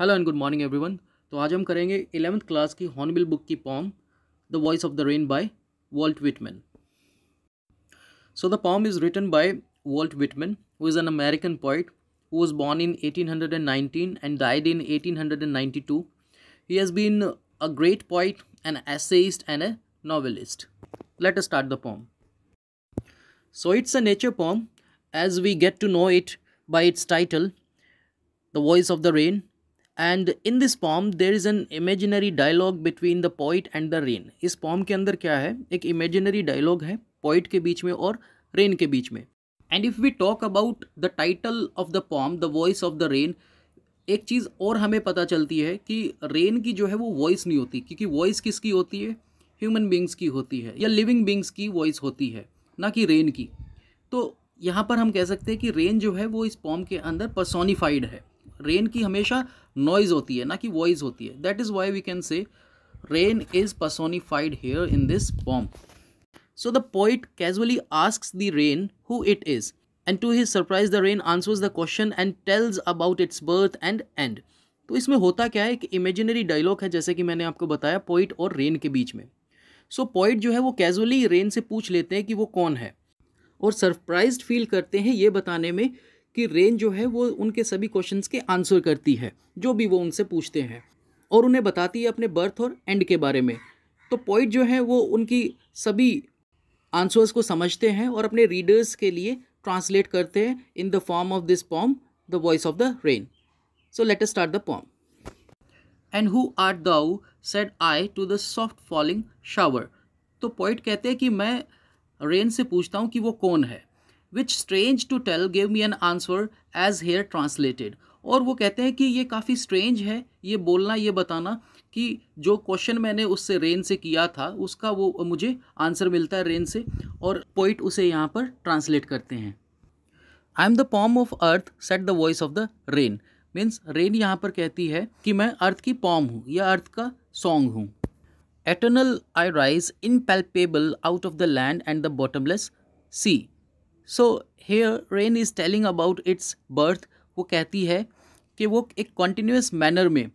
Hello and good morning everyone तो आज हम करेंगे इलेवंथ क्लास की हॉर्नबिल बुक की poem the voice of the rain by Walt Whitman so the poem is written by Walt Whitman who is an American poet who was born in 1819 and died in 1892 he has been a great poet an essayist and a novelist let us start the poem so it's a nature poem as we gate to know it by its title the voice of the rain and in this poem there is an imaginary dialogue between the poet and the rain इस poem के अंदर क्या है एक imaginary dialogue है poet के बीच में और रेन के बीच में and if we talk about the title of the poem the voice of the rain एक चीज़ और हमें पता चलती है कि रेन की जो है वो वॉइस नहीं होती क्योंकि वॉइस किसकी होती है ह्यूमन बींग्स की होती है या लिविंग बींग्स की वॉइस होती है ना कि रेन की तो यहाँ पर हम कह सकते हैं कि रेन जो है वो इस पॉम के अंदर पर्सोनीफाइड है रेन की हमेशा नॉइज होती है ना कि वॉइस होती है that is why we can say rain is personified here in this poem so the poet casually ask the rain who it is and to his surprise the rain answers the question and tells about its birth and and तो इसमें होता क्या है एक imaginary dialogue है जैसे कि मैंने आपको बताया पोइट और रेन के बीच में सो so, पॉइट जो है वो कैजुअली रेन से पूछ लेते हैं कि वो कौन है और सरप्राइज फील करते हैं ये बताने में कि रेन जो है वो उनके सभी क्वेश्चन के आंसर करती है जो भी वो उनसे पूछते हैं और उन्हें बताती है अपने बर्थ और एंड के बारे में तो पॉइंट जो है वो उनकी सभी आंसर्स को समझते हैं और अपने रीडर्स के लिए ट्रांसलेट करते हैं in the form of this poem the voice of the rain so let start the poem and who are thou said I to the soft falling shower तो पॉइंट कहते हैं कि मैं रेन से पूछता हूँ कि वो कौन है which strange to tell gave me an answer as here translated और वो कहते हैं कि ये काफ़ी स्ट्रेंज है ये बोलना ये बताना कि जो क्वेश्चन मैंने उससे रेन से किया था उसका वो मुझे आंसर मिलता है रेन से और पोइट उसे यहाँ पर ट्रांसलेट करते हैं I am the poem of earth said the voice of the rain means rain यहाँ पर कहती है कि मैं अर्थ की पॉम हूँ या अर्थ का सॉन्ग हूँ eternal I rise impalpable out of the land and the bottomless sea so here rain is telling about its birth वो कहती है कि वो एक कॉन्टीन्यूस मैनर में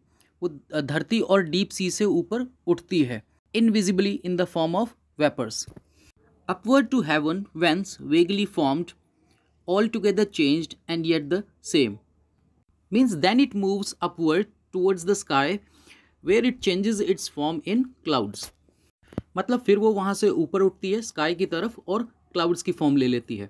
वो धरती और डीप सी से ऊपर उठती है invisibly in the form of vapours upward to heaven whence vaguely formed altogether changed and yet the same means then it moves upward towards the sky where it changes its form in clouds मतलब फिर वो वहाँ से ऊपर उठती है sky की तरफ और क्लाउड्स की फॉर्म ले लेती है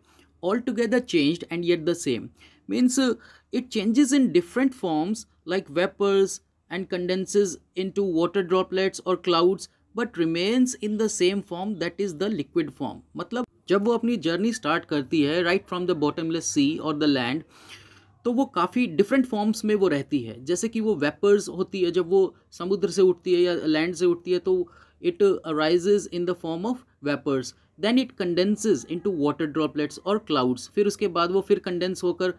altogether changed and yet the same means it changes in different forms like vapours and condenses into water droplets और clouds but remains in the same form that is the liquid form मतलब जब वो अपनी journey start करती है right from the bottomless sea और the land तो वो काफ़ी डिफरेंट फॉर्म्स में वो रहती है जैसे कि वो वेपर्स होती है जब वो समुद्र से उठती है या लैंड से उठती है तो it arises in the form of vapours then it condenses into water droplets और क्लाउड्स फिर उसके बाद वो फिर कंडेंस होकर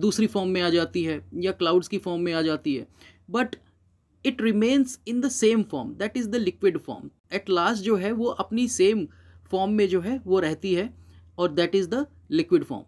दूसरी फॉर्म में आ जाती है या क्लाउड्स की फॉर्म में आ जाती है but it remains in the same form that is the liquid form at last जो है वो अपनी सेम फॉर्म में जो है वो रहती है और that is the liquid form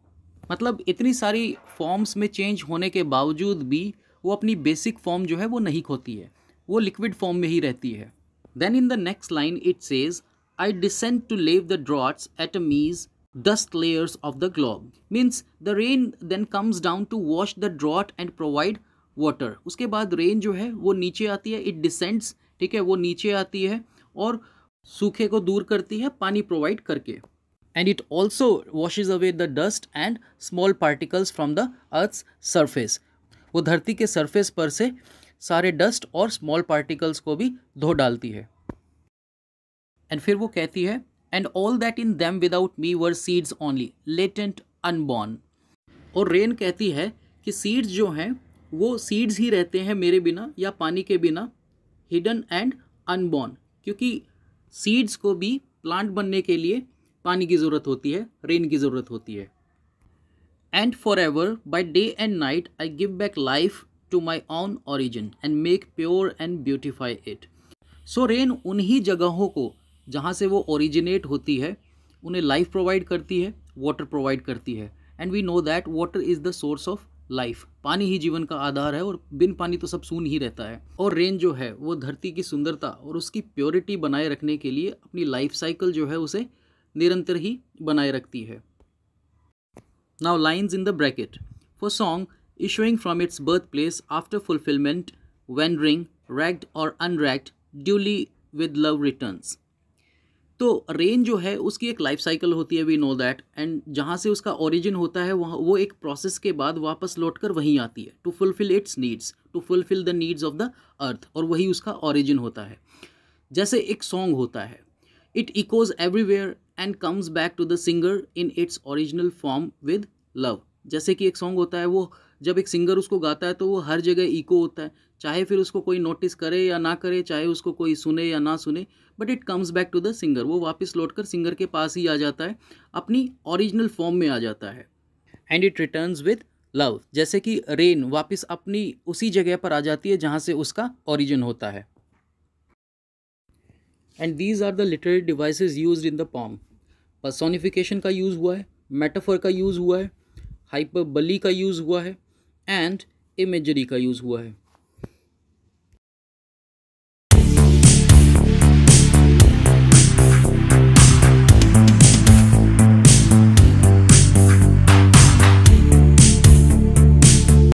मतलब इतनी सारी फॉर्म्स में चेंज होने के बावजूद भी वो अपनी बेसिक फॉर्म जो है वो नहीं खोती है वो लिक्विड फॉर्म में ही रहती है then in the next line it says I descend to lave the draughts at a mease dust layers of the globe. Means the rain then comes down to wash the drought and provide water. उसके बाद rain जो है वो नीचे आती है it descends ठीक है वो नीचे आती है और सूखे को दूर करती है पानी प्रोवाइड करके and it also washes away the dust and small particles from the earth surface वो धरती के सरफेस पर से सारे डस्ट और स्मॉल पार्टिकल्स को भी धो डालती है एंड फिर वो कहती है and all that in them without me were seeds only latent unborn और रेन कहती है कि सीड्स जो हैं वो सीड्स ही रहते हैं मेरे बिना या पानी के बिना हिडन एंड अनबॉर्न क्योंकि सीड्स को भी प्लांट बनने के लिए पानी की ज़रूरत होती है रेन की ज़रूरत होती है and forever by day and night I give back life to my own origin and make pure and beautify it so rain उन्हीं जगहों को जहाँ से वो ओरिजिनेट होती है उन्हें लाइफ प्रोवाइड करती है वाटर प्रोवाइड करती है and we know that water is the source of life पानी ही जीवन का आधार है और बिन पानी तो सब सून ही रहता है और रेन जो है वो धरती की सुंदरता और उसकी प्योरिटी बनाए रखने के लिए अपनी लाइफ साइकिल जो है उसे निरंतर ही बनाए रखती है now lines in the bracket for song issuing its birth place after fulfillment, wandering, ragged और unrecked duly with love returns तो रेन जो है उसकी एक लाइफ साइकिल होती है वी नो दैट एंड जहाँ से उसका ओरिजिन होता है वहाँ वो एक प्रोसेस के बाद वापस लौट कर वहीं आती है to fulfil its needs to fulfil the needs of the earth और वही उसका ओरिजिन होता है जैसे एक सॉन्ग होता है it echoes everywhere and comes back to the singer in its original form with love जैसे कि एक सॉन्ग होता है वो जब एक सिंगर उसको गाता है तो वो हर जगह इको होता है चाहे फिर उसको कोई नोटिस करे या ना करे चाहे उसको कोई सुने या ना सुने but it comes back to the singer वो वापस लौट कर सिंगर के पास ही आ जाता है अपनी ओरिजिनल फॉर्म में आ जाता है and it return with love जैसे कि रेन वापस अपनी उसी जगह पर आ जाती है जहाँ से उसका ओरिजिन होता है and these are the literary devices use in the poem personification का यूज़ हुआ है मेटाफर का यूज़ हुआ है हाइपरबली का यूज़ हुआ है एंड इमेजरी का यूज़ हुआ है